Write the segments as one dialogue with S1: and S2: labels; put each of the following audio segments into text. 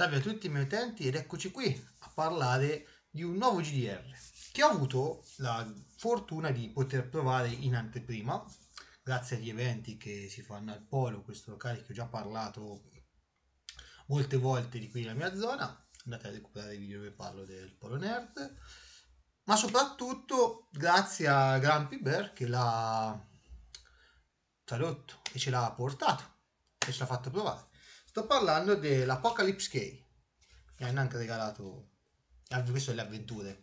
S1: Salve a tutti i miei utenti ed eccoci qui a parlare di un nuovo GDR che ho avuto la fortuna di poter provare in anteprima grazie agli eventi che si fanno al Polo, questo locale che ho già parlato molte volte di qui nella mia zona andate a recuperare i video dove parlo del Polo Nerd ma soprattutto grazie a Grumpy Bear che l'ha tradotto e ce l'ha portato e ce l'ha fatto provare Sto parlando dell'Apocalypse Key. Mi hanno anche regalato... Queste le avventure.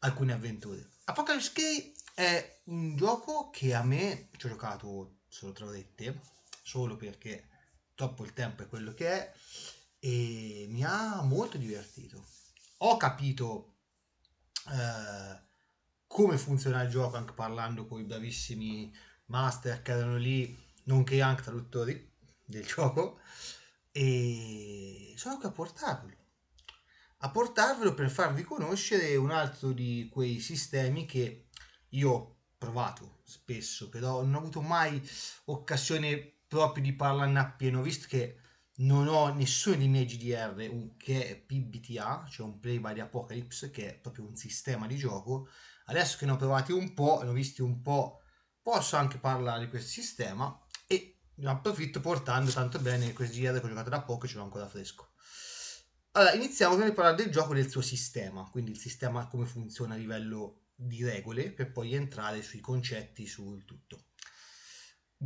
S1: Alcune avventure. Apocalypse Key è un gioco che a me... Ci ho giocato solo tra orette, solo perché troppo il tempo è quello che è, e mi ha molto divertito. Ho capito... Eh, come funziona il gioco anche parlando con i bravissimi master che erano lì, nonché anche traduttori del gioco e sono anche a portarvelo a portarvelo per farvi conoscere un altro di quei sistemi che io ho provato spesso però non ho avuto mai occasione proprio di parlarne appieno visto che non ho nessuno dei miei GDR che è PBTA, cioè un Play by the Apocalypse, che è proprio un sistema di gioco. Adesso che ne ho provati un po', ne ho visti un po', posso anche parlare di questo sistema e ne approfitto portando tanto bene questo GR che ho giocato da poco e ce l'ho ancora fresco. Allora, iniziamo prima di parlare del gioco e del suo sistema, quindi il sistema come funziona a livello di regole, per poi entrare sui concetti, sul tutto.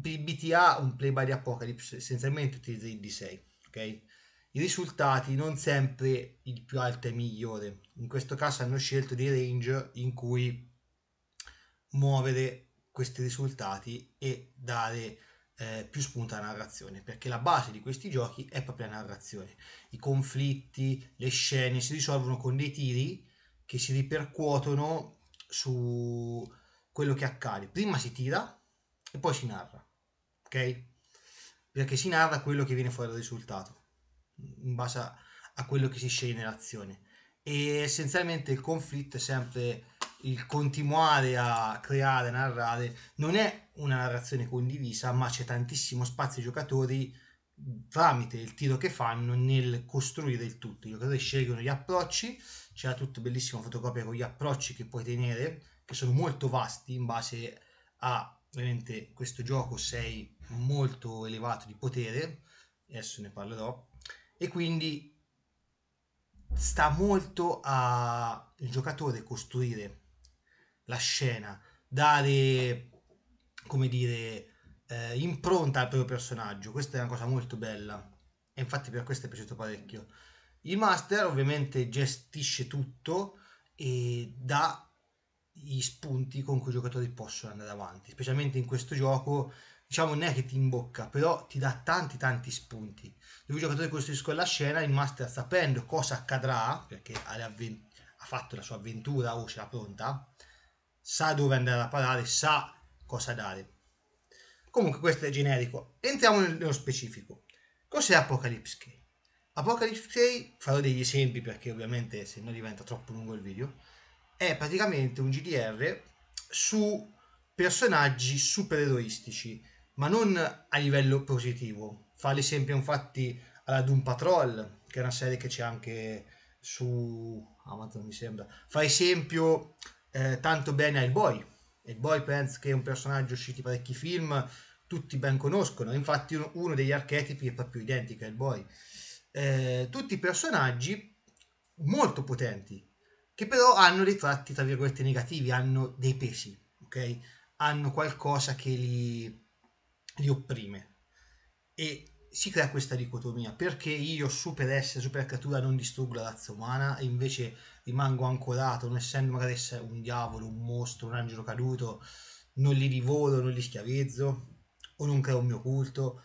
S1: Il BTA, un play by the Apocalypse, essenzialmente utilizza il D6, ok? I risultati non sempre il più alto è migliore, in questo caso hanno scelto dei range in cui muovere questi risultati e dare eh, più spunta la narrazione, perché la base di questi giochi è proprio la narrazione. I conflitti, le scene si risolvono con dei tiri che si ripercuotono su quello che accade. Prima si tira e poi si narra, ok? Perché si narra quello che viene fuori dal risultato, in base a, a quello che si sceglie nell'azione. E essenzialmente il conflitto è sempre il continuare a creare, narrare, non è una narrazione condivisa, ma c'è tantissimo spazio ai giocatori tramite il tiro che fanno nel costruire il tutto. I giocatori scelgono gli approcci, c'è la tutto bellissima fotocopia con gli approcci che puoi tenere, che sono molto vasti in base a ovviamente questo gioco sei molto elevato di potere, adesso ne parlerò, e quindi sta molto al giocatore costruire la scena, dare, come dire, eh, impronta al proprio personaggio. Questa è una cosa molto bella e infatti per questo è piaciuto parecchio. Il master ovviamente gestisce tutto e dà gli spunti con cui i giocatori possono andare avanti, specialmente in questo gioco diciamo non è che ti imbocca, però ti dà tanti tanti spunti. Dove i giocatori costruiscono la scena, il master sapendo cosa accadrà, perché ha, avven- ha fatto la sua avventura o ce l'ha pronta, sa dove andare a parare, sa cosa dare. Comunque questo è generico. Entriamo nello specifico. Cos'è Apocalypse Key? Apocalypse Key, farò degli esempi perché ovviamente se no diventa troppo lungo il video, è praticamente un GDR su personaggi supereroistici, ma non a livello positivo. Fa l'esempio infatti alla Doom Patrol, che è una serie che c'è anche su Amazon mi sembra. Fa esempio eh, tanto bene a Il boy penso che è un personaggio uscito in parecchi film, tutti ben conoscono, infatti uno degli archetipi è proprio identico a Hellboy. Eh, tutti personaggi molto potenti, che però hanno dei tratti, tra virgolette, negativi, hanno dei pesi, ok? Hanno qualcosa che li, li opprime. E si crea questa dicotomia, perché io, super essere, super creatura, non distruggo la razza umana, e invece rimango ancorato, non essendo magari essere un diavolo, un mostro, un angelo caduto, non li divoro, non li schiavizzo o non creo un mio culto.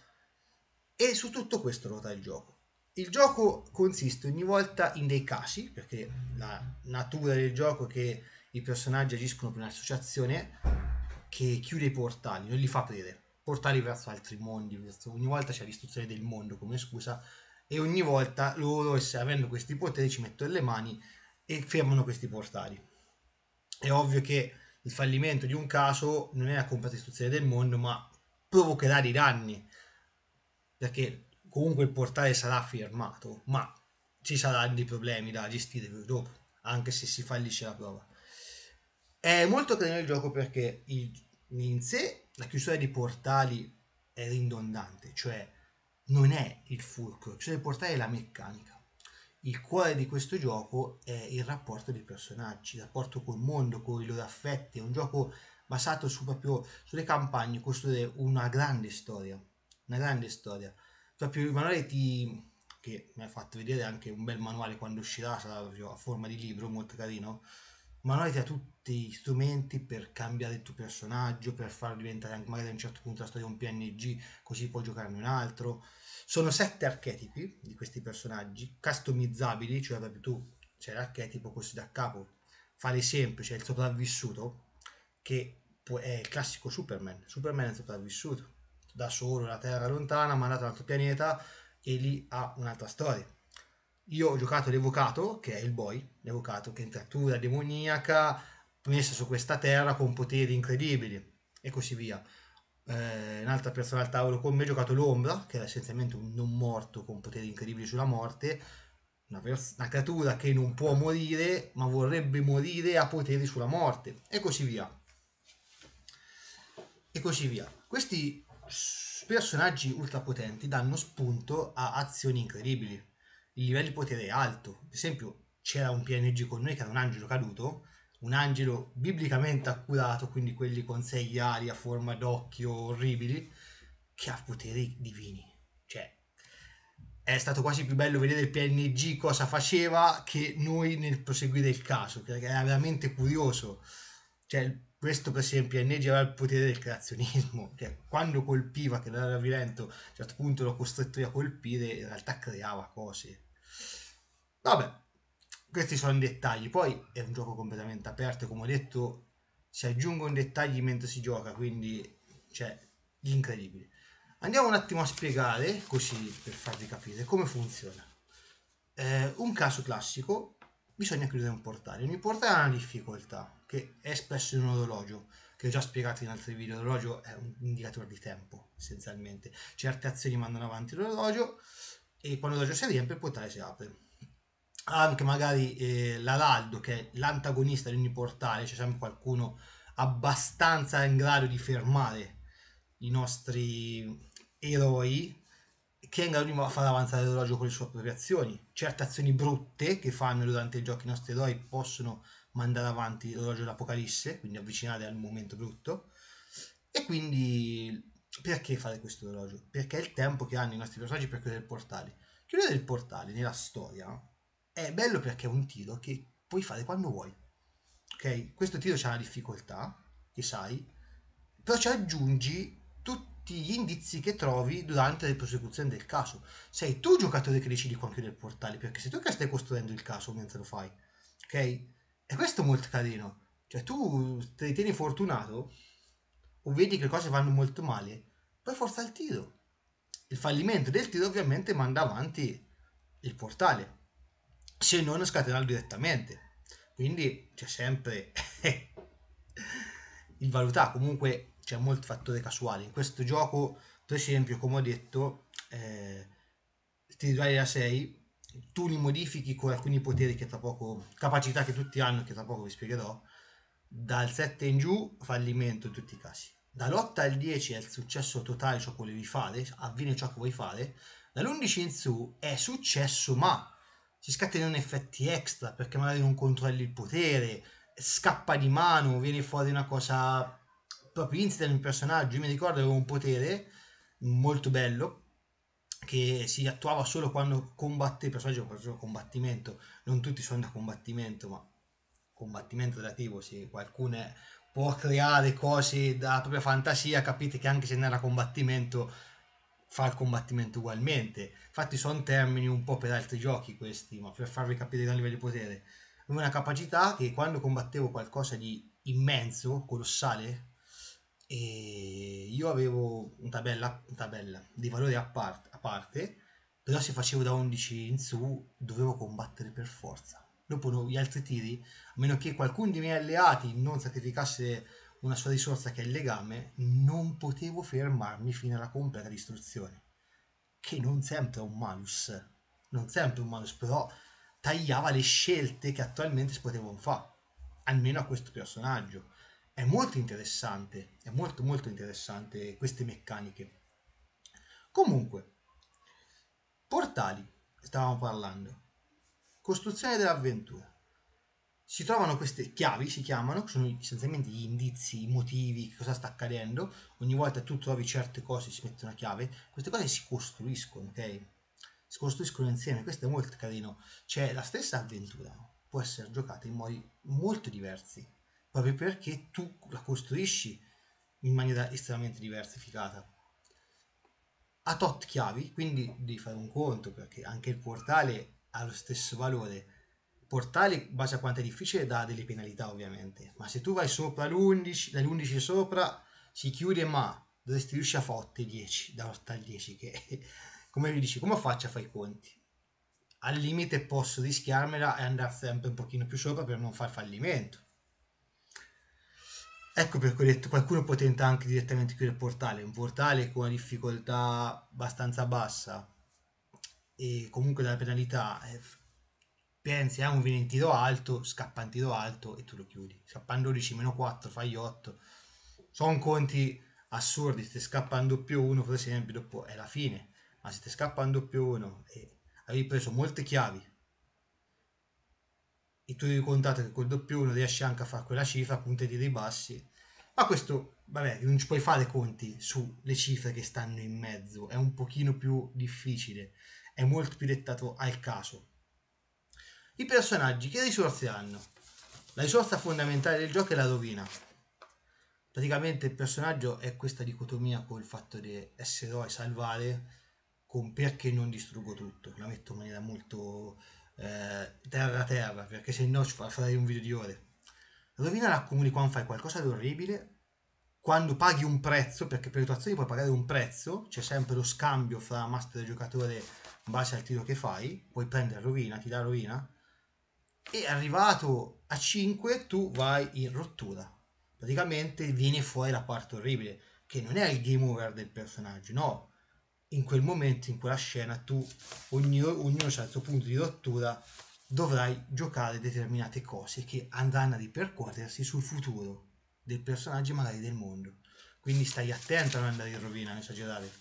S1: E su tutto questo ruota il gioco. Il gioco consiste ogni volta in dei casi, perché la natura del gioco è che i personaggi agiscono per un'associazione che chiude i portali, non li fa aprire. Portali verso altri mondi, verso... ogni volta c'è l'istruzione del mondo come scusa, e ogni volta loro, avendo questi poteri, ci mettono le mani e fermano questi portali. È ovvio che il fallimento di un caso non è la completa distruzione del mondo, ma provocherà dei danni, perché comunque il portale sarà fermato, ma ci saranno dei problemi da gestire dopo, anche se si fallisce la prova. È molto carino il gioco perché in sé la chiusura di portali è ridondante, cioè non è il fulcro, cioè il portale è la meccanica il cuore di questo gioco è il rapporto dei personaggi, il rapporto col mondo, con i loro affetti, è un gioco basato su proprio sulle campagne, costruire una grande storia, una grande storia. Proprio il manuale ti, che mi ha fatto vedere anche un bel manuale quando uscirà, sarà a forma di libro, molto carino, ma noi hai tutti gli strumenti per cambiare il tuo personaggio, per farlo diventare anche magari a un certo punto la storia un PNG, così puoi giocarne un altro. Sono sette archetipi di questi personaggi, customizzabili, cioè proprio tu c'è l'archetipo così da capo, fare semplice, c'è il sopravvissuto, che è il classico Superman, Superman è il sopravvissuto, da solo, la Terra lontana, ma è andato a un altro pianeta e lì ha un'altra storia io ho giocato l'Evocato, che è il boy, l'Evocato che è in creatura demoniaca messa su questa terra con poteri incredibili e così via. Eh, un'altra persona al tavolo con me ha giocato l'Ombra, che era essenzialmente un non morto con poteri incredibili sulla morte, una, vers- una creatura che non può morire ma vorrebbe morire ha poteri sulla morte e così via. E così via. Questi personaggi ultrapotenti danno spunto a azioni incredibili il livello di potere è alto. Ad esempio, c'era un PNG con noi che era un angelo caduto, un angelo biblicamente accurato, quindi quelli con sei ali a forma d'occhio orribili, che ha poteri divini. Cioè, è stato quasi più bello vedere il PNG cosa faceva che noi nel proseguire il caso, perché era veramente curioso. Cioè, questo per esempio Enneji aveva il potere del creazionismo, cioè quando colpiva, che era violento, a un certo punto lo costretto a colpire, in realtà creava cose. Vabbè, questi sono dettagli, poi è un gioco completamente aperto, come ho detto si aggiungono dettagli mentre si gioca, quindi cioè incredibile. Andiamo un attimo a spiegare, così per farvi capire, come funziona. Eh, un caso classico, bisogna chiudere un portale, ogni portale ha una difficoltà, che è espresso in un orologio che ho già spiegato in altri video l'orologio è un indicatore di tempo essenzialmente certe azioni mandano avanti l'orologio e quando l'orologio si riempie il portale si apre anche magari eh, l'alaldo che è l'antagonista di ogni portale c'è sempre qualcuno abbastanza in grado di fermare i nostri eroi che è in grado di far avanzare l'orologio con le sue proprie azioni. Certe azioni brutte che fanno durante i giochi i nostri eroi possono mandare avanti l'orologio dell'Apocalisse, quindi avvicinare al momento brutto. E quindi perché fare questo orologio? Perché è il tempo che hanno i nostri personaggi per chiudere il portale. Chiudere il portale nella storia è bello perché è un tiro che puoi fare quando vuoi. Ok? Questo tiro c'è una difficoltà, che sai, però ci aggiungi tutti gli indizi che trovi durante le prosecuzioni del caso. Sei tu giocatore che decidi quando chiudere il portale, perché sei tu che stai costruendo il caso mentre lo fai. Ok? E questo è molto carino. Cioè, tu ti ritieni fortunato o vedi che le cose vanno molto male, poi forza il tiro. Il fallimento del tiro ovviamente manda avanti il portale, se non scatenarlo direttamente. Quindi c'è sempre il valutare, comunque c'è molto fattore casuale. In questo gioco, per esempio, come ho detto, eh, ti dai da 6 tu li modifichi con alcuni poteri che tra poco, capacità che tutti hanno, che tra poco vi spiegherò, dal 7 in giù fallimento in tutti i casi. Dall'8 al 10 è il successo totale ciò che volevi fare, avviene ciò che vuoi fare, dall'11 in su è successo ma si scatenano effetti extra perché magari non controlli il potere, scappa di mano, viene fuori una cosa proprio insita in un personaggio, io mi ricordo avevo un potere molto bello che si attuava solo quando combatte il personaggio faceva combattimento non tutti sono da combattimento ma combattimento relativo se qualcuno può creare cose dalla propria fantasia capite che anche se non era combattimento fa il combattimento ugualmente infatti sono termini un po' per altri giochi questi ma per farvi capire il livello di potere una capacità che quando combattevo qualcosa di immenso, colossale e io avevo una tabella, una tabella di valori a parte, a parte, però se facevo da 11 in su dovevo combattere per forza. Dopo gli altri tiri, a meno che qualcuno dei miei alleati non sacrificasse una sua risorsa che è il legame, non potevo fermarmi fino alla completa distruzione. Che non sempre è un malus, non sempre è un malus, però tagliava le scelte che attualmente si potevano fare, almeno a questo personaggio è molto interessante, è molto molto interessante queste meccaniche. Comunque, portali, stavamo parlando, costruzione dell'avventura. Si trovano queste chiavi, si chiamano, che sono essenzialmente gli indizi, i motivi, cosa sta accadendo. Ogni volta tu trovi certe cose, si mette una chiave. Queste cose si costruiscono, ok? Si costruiscono insieme, questo è molto carino. Cioè, la stessa avventura può essere giocata in modi molto diversi proprio perché tu la costruisci in maniera estremamente diversificata. A tot chiavi, quindi devi fare un conto perché anche il portale ha lo stesso valore. Il portale, base a quanto è difficile, dà delle penalità ovviamente, ma se tu vai sopra l'11, dall'11 sopra si chiude ma dovresti riuscire a fotte 8 10, da 8 al 10 che come mi dici, come faccio a fare i conti? Al limite posso rischiarmela e andare sempre un pochino più sopra per non far fallimento Ecco perché ho detto, qualcuno può tentare anche direttamente chiudere il portale, un portale con una difficoltà abbastanza bassa e comunque dalla penalità eh, pensi a un viene in tiro alto, scappa in tiro alto e tu lo chiudi. Scappando 12 meno 4 fai 8. Sono conti assurdi, se scappando più 1 per esempio dopo è la fine, ma se te scappando più 1 e avevi preso molte chiavi e tu devi contare che col doppio 1 riesci anche a fare quella cifra, punti e tiri bassi, ma questo, vabbè, non ci puoi fare conti sulle cifre che stanno in mezzo, è un pochino più difficile, è molto più dettato al caso. I personaggi che risorse hanno? La risorsa fondamentale del gioco è la rovina. Praticamente il personaggio è questa dicotomia col fatto di essere eroe, salvare, con perché non distruggo tutto. La metto in maniera molto eh, terra terra, perché se no ci farei un video di ore. La rovina la comuni quando fai qualcosa di orribile, quando paghi un prezzo, perché per le tue azioni puoi pagare un prezzo, c'è sempre lo scambio fra master e giocatore in base al tiro che fai, puoi prendere rovina, ti dà rovina, e arrivato a 5 tu vai in rottura. Praticamente viene fuori la parte orribile, che non è il game over del personaggio, no. In quel momento, in quella scena, tu, ognuno, ognuno ha il suo punto di rottura, dovrai giocare determinate cose che andranno a ripercuotersi sul futuro dei personaggi magari del mondo quindi stai attento a non andare in rovina, non esagerare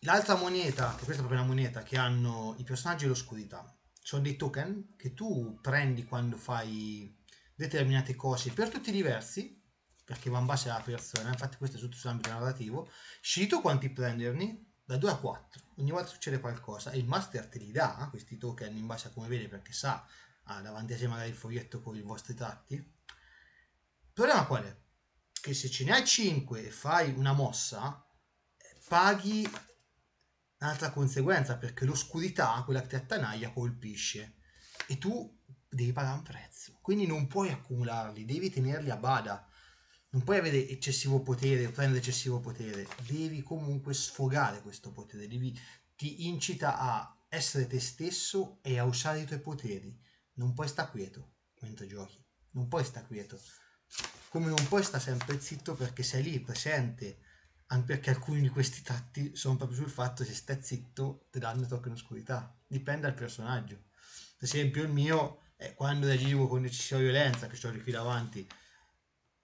S1: l'altra moneta, che questa è proprio la moneta che hanno i personaggi è l'oscurità sono dei token che tu prendi quando fai determinate cose per tutti i diversi perché va in base alla persona, infatti questo è tutto sull'ambito narrativo scegli tu quanti prenderli da 2 a 4 ogni volta succede qualcosa e il master te li dà questi token in base a come vede perché sa ha ah, davanti a sé magari il foglietto con i vostri tratti il problema qual è? Che se ce ne hai 5 e fai una mossa, paghi un'altra conseguenza, perché l'oscurità, quella che ti attanaglia, colpisce. E tu devi pagare un prezzo. Quindi non puoi accumularli, devi tenerli a bada. Non puoi avere eccessivo potere o prendere eccessivo potere. Devi comunque sfogare questo potere. Devi, ti incita a essere te stesso e a usare i tuoi poteri. Non puoi stare quieto mentre giochi. Non puoi stare quieto come non puoi stare sempre zitto perché sei lì presente, anche perché alcuni di questi tratti sono proprio sul fatto che se stai zitto ti danno tocco in oscurità, dipende dal personaggio. Per esempio il mio è quando reagivo con ci sia violenza, che sto qui davanti,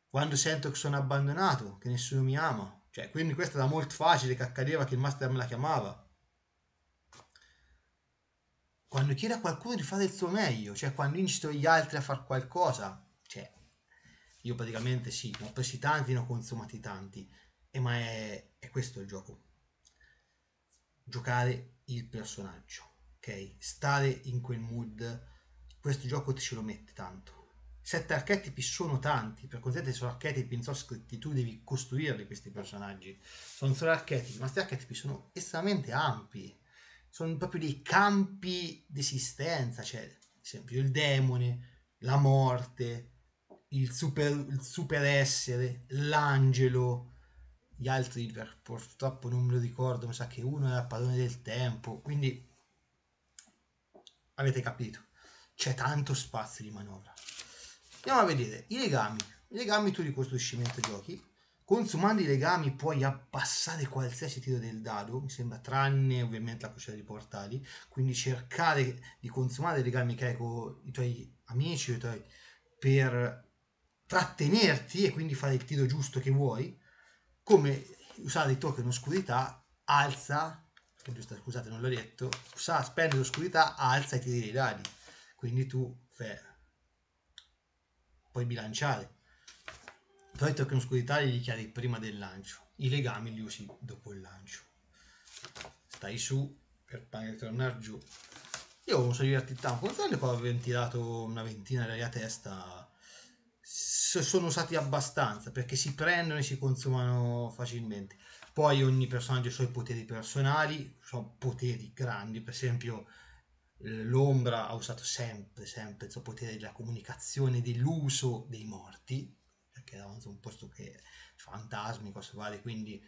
S1: quando sento che sono abbandonato, che nessuno mi ama, cioè quindi questo era molto facile che accadeva che il master me la chiamava. Quando chiede a qualcuno di fare il suo meglio, cioè quando incito gli altri a fare qualcosa, io praticamente sì, ne ho presi tanti, ne ho consumati tanti, e ma è, è questo il gioco. Giocare il personaggio, ok? Stare in quel mood, questo gioco ce lo mette tanto. Sette archetipi sono tanti, per contenti sono archetipi, non so scritti, tu devi costruirli questi personaggi. Sono solo archetipi, ma questi archetipi sono estremamente ampi, sono proprio dei campi di esistenza, cioè, ad esempio, il demone, la morte, il super, il super essere, l'angelo, gli altri purtroppo non me lo ricordo, mi sa che uno era il padrone del tempo, quindi avete capito, c'è tanto spazio di manovra. Andiamo a vedere i legami. I legami tu li costruisci mentre giochi. Consumando i legami puoi abbassare qualsiasi tiro del dado, mi sembra, tranne ovviamente la crociera di portali. Quindi cercare di consumare i legami che hai con i tuoi amici i tuoi per trattenerti e quindi fare il tiro giusto che vuoi, come usare i token oscurità alza, scusate non l'ho detto, sa, spendere l'oscurità, alza e tiri dei dadi, quindi tu beh, puoi bilanciare. Però i token oscurità li dichiari prima del lancio, i legami li usi dopo il lancio. Stai su per pagare tornare giù. Io mi sono divertito tanto, quando qua avevo tirato una ventina di a testa sono usati abbastanza perché si prendono e si consumano facilmente. Poi ogni personaggio ha i suoi poteri personali, sono poteri grandi, per esempio l'ombra ha usato sempre, sempre il suo potere della comunicazione, dell'uso dei morti, perché era un posto che fantasmi, cose varie, quindi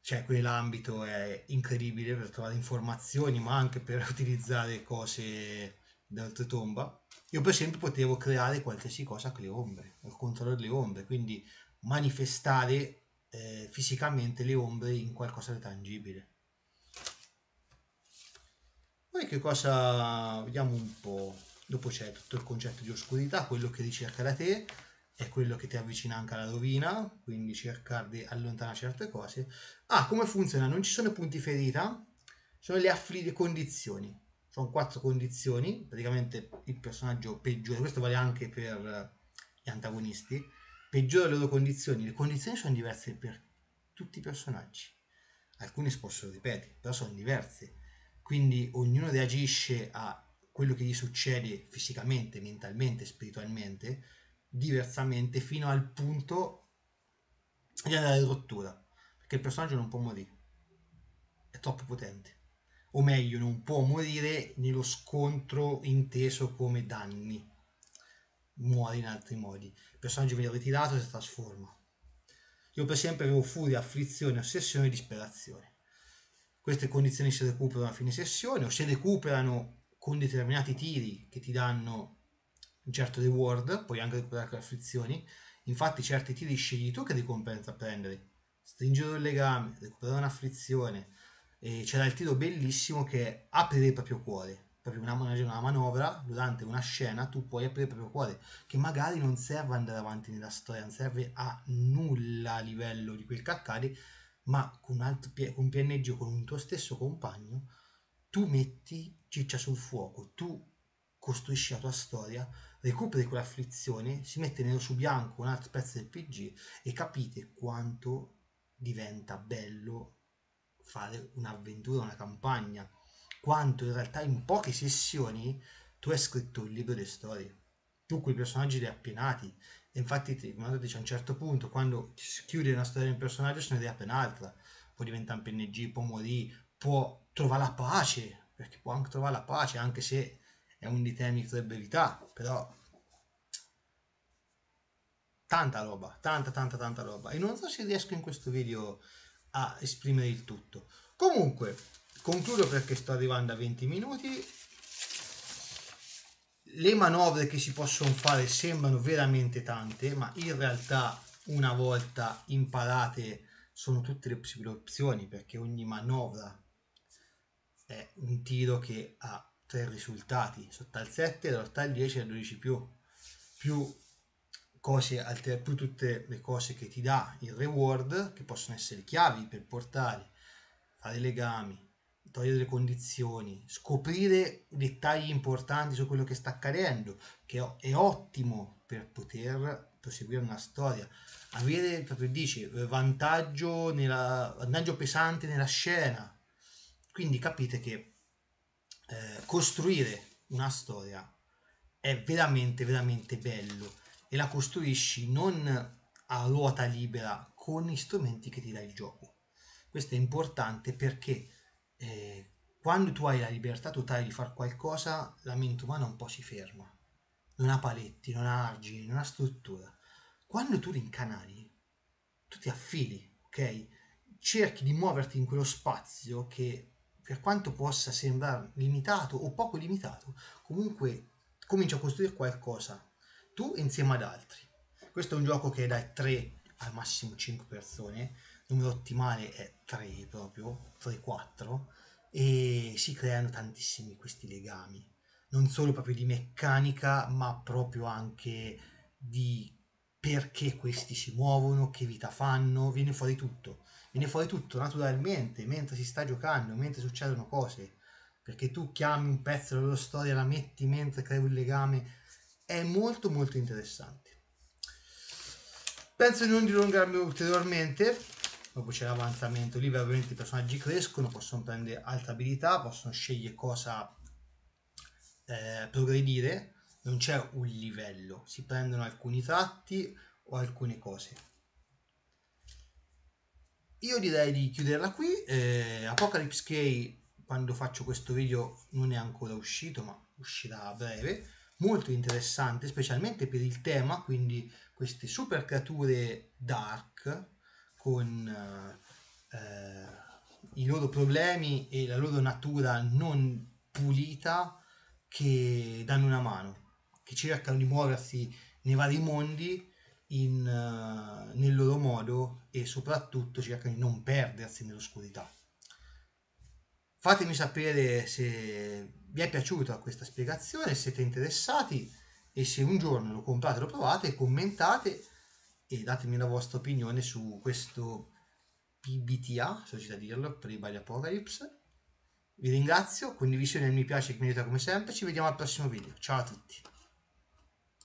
S1: cioè, quell'ambito è incredibile per trovare informazioni, ma anche per utilizzare cose d'altre tomba io per esempio potevo creare qualsiasi cosa con le ombre, al controllo delle ombre, quindi manifestare eh, fisicamente le ombre in qualcosa di tangibile. Poi che cosa, vediamo un po', dopo c'è tutto il concetto di oscurità, quello che ricerca da te, è quello che ti avvicina anche alla rovina, quindi cercare di allontanare certe cose. Ah, come funziona? Non ci sono punti ferita, sono le, affli- condizioni sono quattro condizioni, praticamente il personaggio peggiore, questo vale anche per eh, gli antagonisti, peggiora le loro condizioni, le condizioni sono diverse per tutti i personaggi, alcuni si possono ripetere, però sono diverse, quindi ognuno reagisce a quello che gli succede fisicamente, mentalmente, spiritualmente, diversamente fino al punto di andare in rottura, perché il personaggio non può morire, è troppo potente o meglio non può morire nello scontro inteso come danni, muore in altri modi. Il personaggio viene ritirato e si trasforma. Io per sempre avevo furia, afflizione, ossessione e disperazione. Queste condizioni si recuperano a fine sessione o si recuperano con determinati tiri che ti danno un certo reward, puoi anche recuperare le afflizioni. Infatti certi tiri scegli tu che ricompensa prendere. Stringere un legame, recuperare un'afflizione, e c'era il tiro bellissimo che è aprire il proprio cuore proprio una, una, manovra durante una scena tu puoi aprire il proprio cuore che magari non serve andare avanti nella storia non serve a nulla a livello di quel che accade ma con un, altro, con un pianeggio con un tuo stesso compagno tu metti ciccia sul fuoco tu costruisci la tua storia recuperi quell'afflizione si mette nero su bianco un altro pezzo del PG e capite quanto diventa bello fare un'avventura, una campagna, quanto in realtà in poche sessioni tu hai scritto un libro di storie. Tu quei personaggi li hai appennati. E infatti, dice a un certo punto, quando chiudi una storia di un personaggio, se ne riapre un'altra. Può diventare un PNG, può morire, può trovare la pace, perché può anche trovare la pace, anche se è un dei temi tre brevità, però tanta roba, tanta tanta tanta roba. E non so se riesco in questo video a esprimere il tutto. Comunque, concludo perché sto arrivando a 20 minuti. Le manovre che si possono fare sembrano veramente tante, ma in realtà una volta imparate sono tutte le possibili opzioni perché ogni manovra è un tiro che ha tre risultati, sotto al 7, sotto al 10 e al 12 più, più cose, alter, poi tutte le cose che ti dà il reward, che possono essere chiavi per portare, fare legami, togliere le condizioni, scoprire dettagli importanti su quello che sta accadendo, che è ottimo per poter proseguire una storia. Avere, proprio dici, vantaggio, nella, vantaggio pesante nella scena. Quindi capite che eh, costruire una storia è veramente, veramente bello e la costruisci non a ruota libera con gli strumenti che ti dà il gioco. Questo è importante perché eh, quando tu hai la libertà totale di fare qualcosa, la mente umana un po' si ferma, non ha paletti, non ha argini, non ha struttura. Quando tu rincanali, tu ti affili, ok? Cerchi di muoverti in quello spazio che per quanto possa sembrare limitato o poco limitato, comunque comincia a costruire qualcosa tu insieme ad altri. Questo è un gioco che dai 3 al massimo 5 persone, il numero ottimale è 3 proprio, 3-4, e si creano tantissimi questi legami, non solo proprio di meccanica, ma proprio anche di perché questi si muovono, che vita fanno, viene fuori tutto, viene fuori tutto naturalmente, mentre si sta giocando, mentre succedono cose, perché tu chiami un pezzo della loro storia, la metti mentre crei un legame è molto molto interessante penso di non dilungarmi ulteriormente dopo c'è l'avanzamento lì ovviamente i personaggi crescono possono prendere altre abilità possono scegliere cosa eh, progredire non c'è un livello si prendono alcuni tratti o alcune cose io direi di chiuderla qui eh, Apocalypse Key quando faccio questo video non è ancora uscito ma uscirà a breve molto interessante, specialmente per il tema, quindi queste super creature dark con eh, eh, i loro problemi e la loro natura non pulita che danno una mano, che cercano di muoversi nei vari mondi in, uh, nel loro modo e soprattutto cercano di non perdersi nell'oscurità. Fatemi sapere se vi è piaciuta questa spiegazione, se siete interessati e se un giorno lo comprate, lo provate, commentate e datemi la vostra opinione su questo PBTA, se riuscite a dirlo, per i Bali Apocalypse. Vi ringrazio, condivisione e mi piace che mi aiuta come sempre, ci vediamo al prossimo video, ciao a tutti!